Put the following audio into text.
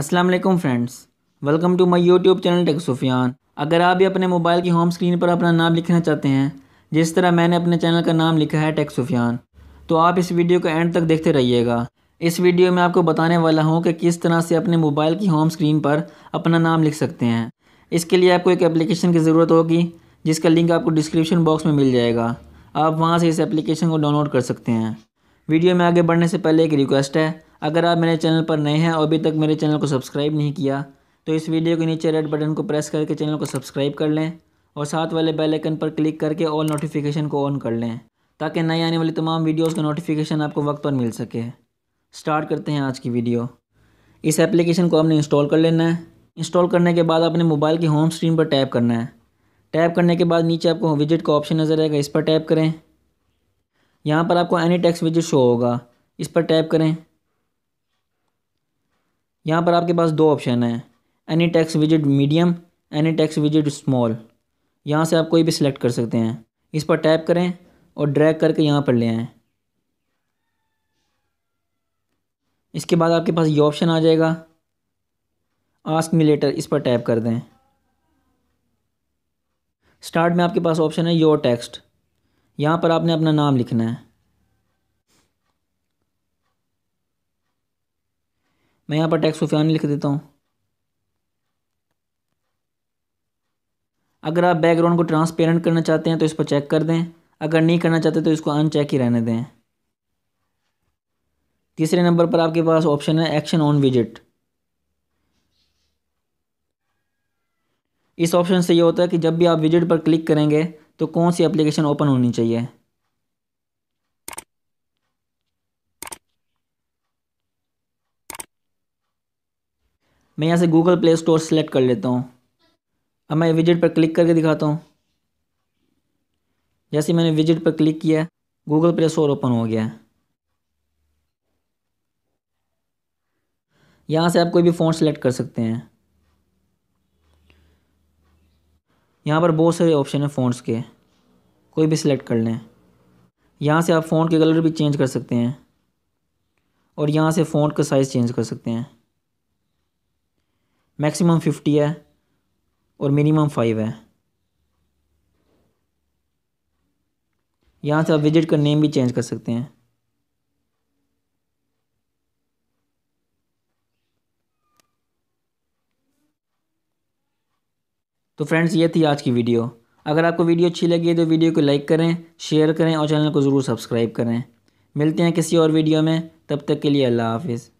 अस्सलाम वालेकुम friends welcome to my YouTube channel Tech Sufiyan अगर आप भी अपने मोबाइल की होम स्क्रीन पर अपना नाम लिखना चाहते हैं जिस तरह मैंने अपने चैनल का नाम लिखा है टेक सुफियान तो आप इस वीडियो को एंड तक देखते रहिएगा इस वीडियो में आपको बताने वाला हूँ कि किस तरह से अपने मोबाइल की होम स्क्रीन पर अपना नाम लिख सकते हैं इसके लिए आपको एक एप्लीकेशन की ज़रूरत होगी जिसका लिंक आपको डिस्क्रिप्शन बॉक्स में मिल जाएगा आप वहाँ से इस एप्लीकेशन को डाउनलोड कर सकते हैं वीडियो में आगे बढ़ने से पहले एक रिक्वेस्ट है अगर आप मेरे चैनल पर नए हैं और अभी तक मेरे चैनल को सब्सक्राइब नहीं किया तो इस वीडियो के नीचे रेड बटन को प्रेस करके चैनल को सब्सक्राइब कर लें और साथ वाले बेल आइकन पर क्लिक करके ऑल नोटिफिकेशन को ऑन कर लें ताकि नई आने वाली तमाम वीडियोज़ का नोटिफिकेशन आपको वक्त पर मिल सके स्टार्ट करते हैं आज की वीडियो इस एप्लीकेशन को आपने इंस्टॉल कर लेना है इंस्टॉल करने के बाद अपने मोबाइल की होम स्क्रीन पर टैप करना है टैप करने के बाद नीचे आपको विजिट का ऑप्शन नज़र आएगा इस पर टैप करें यहाँ पर आपको एनी टेक्स्ट विजिट शो होगा इस पर टैप करें यहाँ पर आपके पास दो ऑप्शन हैं any text visit medium any text visit small यहाँ से आप कोई भी सिलेक्ट कर सकते हैं इस पर टैप करें और ड्रैग करके यहाँ पर ले आएँ इसके बाद आपके पास ये ऑप्शन आ जाएगा आस्क मी लेटर इस पर टैप कर दें स्टार्ट में आपके पास ऑप्शन है योर टेक्स्ट यहाँ पर आपने अपना नाम लिखना है मैं यहाँ पर टैक्स सुफियानी लिख देता हूँ अगर आप बैकग्राउंड को ट्रांसपेरेंट करना चाहते हैं तो इस पर चेक कर दें अगर नहीं करना चाहते तो इसको अनचेक ही रहने दें तीसरे नंबर पर आपके पास ऑप्शन है एक्शन ऑन विजिट इस ऑप्शन से ये होता है कि जब भी आप विजिट पर क्लिक करेंगे तो कौन सी एप्लीकेशन ओपन होनी चाहिए मैं यहाँ से गूगल प्ले स्टोर सेलेक्ट कर लेता हूँ अब मैं विजिट पर क्लिक करके दिखाता हूँ जैसे मैंने विजिट पर क्लिक किया गूगल प्ले स्टोर ओपन हो गया यहाँ से आप कोई भी फ़ोन सेलेक्ट कर सकते हैं यहाँ पर बहुत सारे ऑप्शन हैं फ़ोनस के कोई भी सिलेक्ट कर लें यहाँ से आप फ़ोन के कलर भी चेंज कर सकते हैं और यहाँ से फ़ोन का साइज़ चेंज कर सकते हैं मैक्सिमम फिफ्टी है और मिनिमम फाइव है यहाँ से आप विजिट का नेम भी चेंज कर सकते हैं तो फ्रेंड्स ये थी आज की वीडियो अगर आपको वीडियो अच्छी लगी है तो वीडियो को लाइक करें शेयर करें और चैनल को ज़रूर सब्सक्राइब करें मिलते हैं किसी और वीडियो में तब तक के लिए अल्लाह हाफिज़